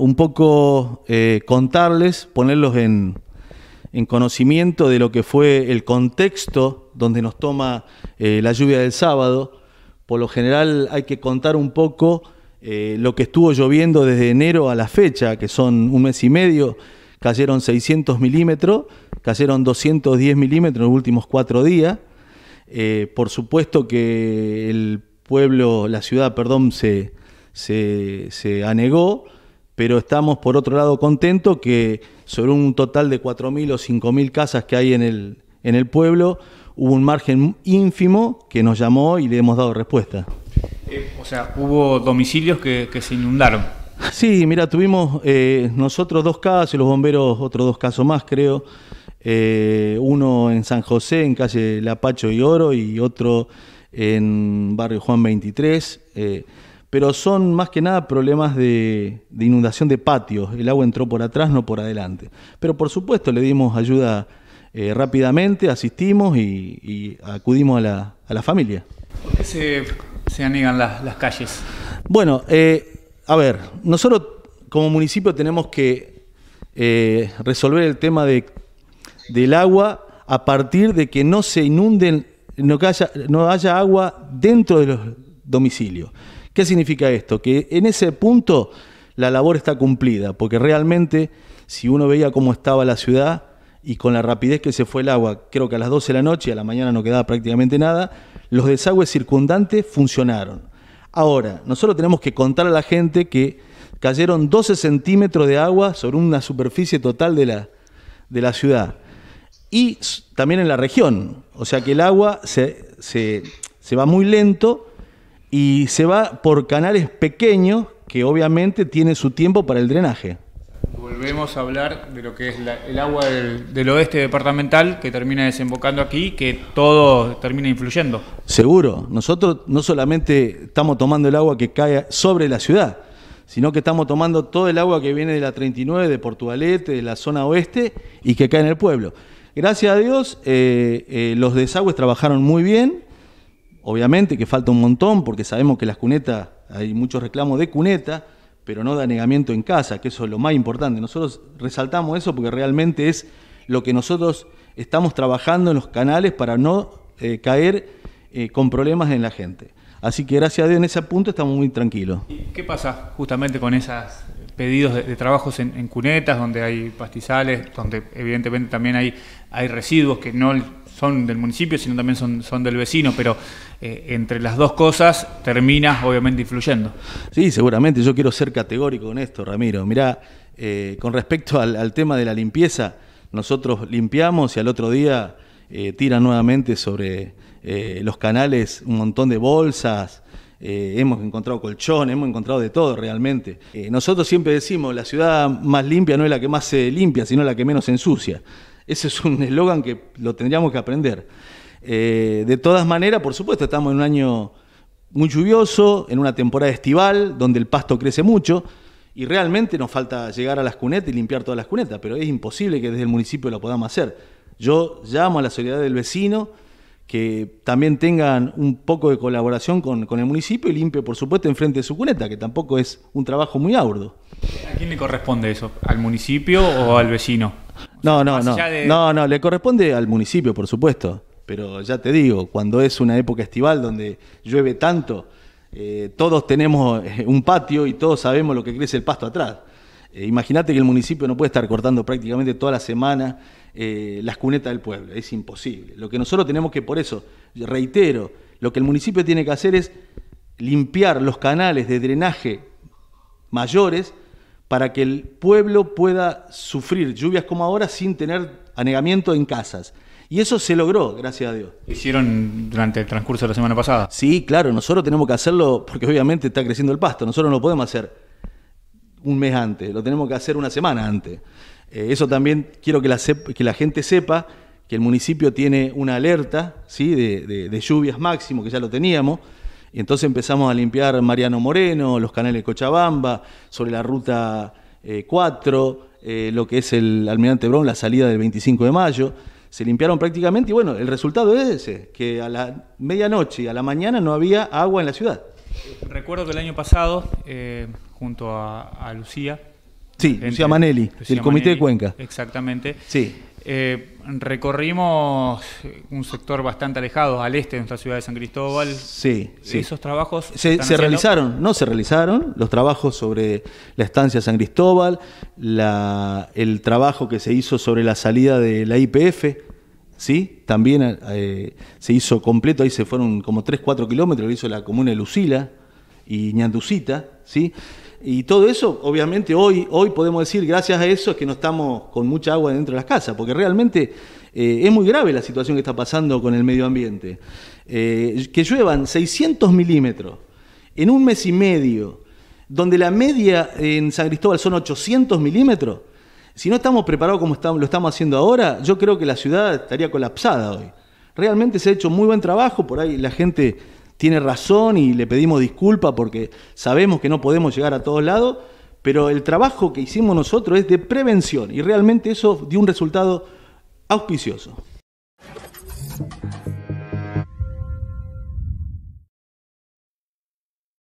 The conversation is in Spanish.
un poco eh, contarles, ponerlos en, conocimiento de lo que fue el contexto donde nos toma eh, la lluvia del sábado. Por lo general hay que contar un poco eh, lo que estuvo lloviendo desde enero a la fecha, que son un mes y medio, cayeron 600 milímetros, cayeron 210 milímetros en los últimos cuatro días. por supuesto que el pueblo, la ciudad, perdón, se, se anegó pero estamos por otro lado contentos que sobre un total de 4.000 o 5.000 casas que hay en el, en el pueblo, hubo un margen ínfimo que nos llamó y le hemos dado respuesta. Eh, o sea, hubo domicilios que, se inundaron. Sí, mira, tuvimos eh, nosotros dos casos y los bomberos otros dos casos más, creo. Eh, uno en San José, en calle Lapacho y Oro, y otro en barrio Juan 23 pero son más que nada problemas de, inundación de patios. El agua entró por atrás, no por adelante. Pero por supuesto le dimos ayuda eh, rápidamente, asistimos y, acudimos a la, familia. ¿Por qué se, se las, calles? Bueno, eh, a ver, nosotros como municipio tenemos que eh, resolver el tema de, del agua a partir de que no se inunden, no, no haya agua dentro de los domicilios. ¿Qué significa esto? Que en ese punto la labor está cumplida, porque realmente si uno veía cómo estaba la ciudad y con la rapidez que se fue el agua, creo que a las 12 de la noche, y a la mañana no quedaba prácticamente nada, los desagües circundantes funcionaron. Ahora, nosotros tenemos que contar a la gente que cayeron 12 centímetros de agua sobre una superficie total de la, de la ciudad y también en la región. O sea que el agua se va muy lento y se va por canales pequeños que obviamente tiene su tiempo para el drenaje. Volvemos a hablar de lo que es el agua del, oeste departamental que termina desembocando aquí, que todo termina influyendo. Seguro, nosotros no solamente estamos tomando el agua que cae sobre la ciudad, sino que estamos tomando todo el agua que viene de la 39, de Portugalete, de la zona oeste y que cae en el pueblo. Gracias a Dios, eh, eh, los desagües trabajaron muy bien, Obviamente que falta un montón porque sabemos que las cunetas, hay muchos reclamos de cuneta, pero no de anegamiento en casa, que eso es lo más importante. Nosotros resaltamos eso porque realmente es lo que nosotros estamos trabajando en los canales para no eh, caer eh, con problemas en la gente. Así que gracias a Dios en ese punto estamos muy tranquilos. ¿Qué pasa justamente con esos pedidos de, trabajos en, cunetas, donde hay pastizales, donde evidentemente también hay, hay residuos que no son del municipio, sino también son, del vecino, pero eh, entre las dos cosas termina obviamente influyendo. Sí, seguramente, yo quiero ser categórico con esto, Ramiro. Mirá, eh, con respecto al, tema de la limpieza, nosotros limpiamos y al otro día eh, tiran nuevamente sobre los canales un montón de bolsas. hemos encontrado colchones hemos encontrado de todo realmente. nosotros siempre decimos, la ciudad más limpia no es la que más se limpia, sino la que menos ensucia. Ese es un eslogan que lo tendríamos que aprender. Eh, de todas maneras, por supuesto, estamos en un año muy lluvioso, en una temporada estival, donde el pasto crece mucho, y realmente nos falta llegar a las cunetas y limpiar todas las cunetas, pero es imposible que desde el municipio lo podamos hacer. Yo llamo a la solidaridad del vecino, que también tengan un poco de colaboración con, el municipio y limpie, por supuesto, enfrente de su cuneta, que tampoco es un trabajo muy aburdo. ¿A quién le corresponde eso? ¿Al municipio o al vecino? No, no, no. No, no, le corresponde al municipio, por supuesto. Pero ya te digo, cuando es una época estival donde llueve tanto, eh, todos tenemos eh, un patio y todos sabemos lo que crece el pasto atrás. Eh, imagínate que el municipio no puede estar cortando prácticamente toda la semana las cunetas del pueblo, es imposible. Lo que nosotros tenemos que, por eso, reitero, lo que el municipio tiene que hacer es limpiar los canales de drenaje mayores para que el pueblo pueda sufrir lluvias como ahora sin tener anegamiento en casas. Y eso se logró, gracias a Dios. ¿Hicieron durante el transcurso de la semana pasada? Sí, claro, nosotros tenemos que hacerlo porque obviamente está creciendo el pasto, nosotros no lo podemos hacer un mes antes, lo tenemos que hacer una semana antes. Eh, eso también quiero que la, gente sepa que el municipio tiene una alerta ¿sí? de, de lluvias máximo, que ya lo teníamos, y entonces empezamos a limpiar Mariano Moreno, los canales de Cochabamba, sobre la ruta 4, eh, eh, lo que es el Almirante Brown, la salida del 25 de mayo. Se limpiaron prácticamente y bueno, el resultado es ese, que a la medianoche y a la mañana no había agua en la ciudad. Recuerdo que el año pasado, eh, junto a, Lucía, Sí, Lucía Manelli, del Comité de Cuenca. Exactamente. Sí. Eh, recorrimos un sector bastante alejado, al este de nuestra ciudad de San Cristóbal. Sí, sí. ¿Esos trabajos se, realizaron? No, se realizaron los trabajos sobre la estancia San Cristóbal, el trabajo que se hizo sobre la salida de la IPF. ¿Sí? También eh, se hizo completo, ahí se fueron como 3, 4 kilómetros, lo hizo la comuna de Lucila y Ñanducita, ¿sí? Y todo eso, obviamente, hoy, hoy podemos decir, gracias a eso, es que no estamos con mucha agua dentro de las casas, porque realmente eh, es muy grave la situación que está pasando con el medio ambiente. Eh, que lluevan 600 milímetros en un mes y medio, donde la media en San Cristóbal son 800 milímetros, si no estamos preparados como lo estamos haciendo ahora, yo creo que la ciudad estaría colapsada hoy. Realmente se ha hecho muy buen trabajo, por ahí la gente tiene razón y le pedimos disculpas porque sabemos que no podemos llegar a todos lados, pero el trabajo que hicimos nosotros es de prevención y realmente eso dio un resultado auspicioso.